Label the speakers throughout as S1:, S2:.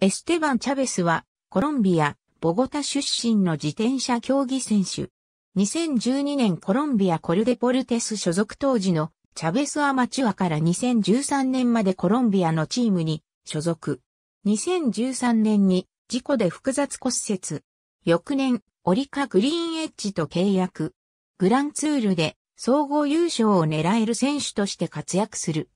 S1: エステバン・チャベスは、コロンビア、ボゴタ出身の自転車競技選手。2012年コロンビアコルデポルテス所属当時のチャベスアマチュアから2013年までコロンビアのチームに所属。2013年に事故で複雑骨折。翌年、オリカ・グリーンエッジと契約。グランツールで総合優勝を狙える選手として活躍する。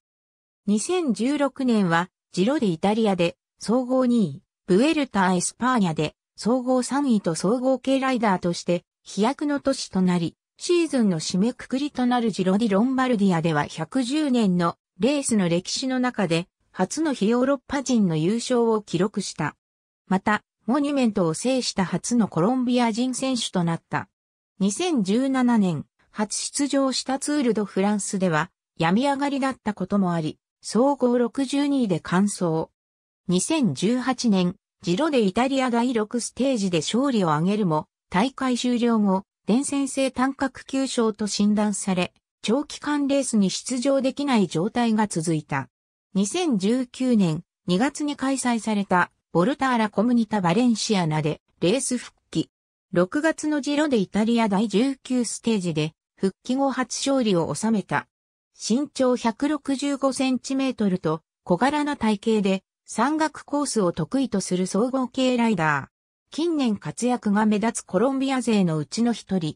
S1: 2016年は、ジロでイタリアで総合2位、ブエルタ・エスパーニャで、総合3位と総合系ライダーとして飛躍の年となり、シーズンの締めくくりとなるジロディ・ロンバルディアでは110年のレースの歴史の中で初の非ヨーロッパ人の優勝を記録した。また、モニュメントを制した初のコロンビア人選手となった。2017年、初出場したツールドフランスでは、病み上がりだったこともあり、総合62位で完走。2018年、ジロでイタリア第6ステージで勝利を挙げるも、大会終了後、伝染性単核球症と診断され、長期間レースに出場できない状態が続いた。2019年2月に開催されたボルターラコムニタバレンシアナでレース復帰。6月のジロでイタリア第19ステージで復帰後初勝利を収めた。身長165センチメートルと小柄な体型で山岳コースを得意とする総合系ライダー。近年活躍が目立つコロンビア勢のうちの一人。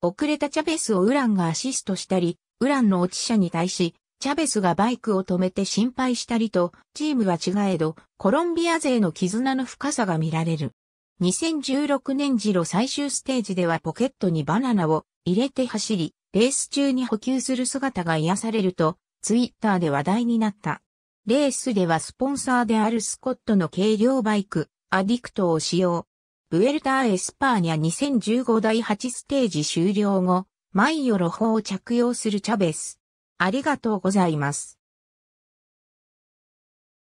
S1: 遅れたチャベスをウランがアシストしたり、ウランの落ち者に対し、チャベスがバイクを止めて心配したりと、チームは違えど、コロンビア勢の絆の深さが見られる。2016年次路最終ステージではポケットにバナナを入れて走り、レース中に補給する姿が癒されると、ツイッターで話題になった。レースではスポンサーであるスコットの軽量バイク、アディクトを使用。ブエルターエスパーニャ2015第8ステージ終了後、マイヨロ法を着用するチャベス。ありがとうございます。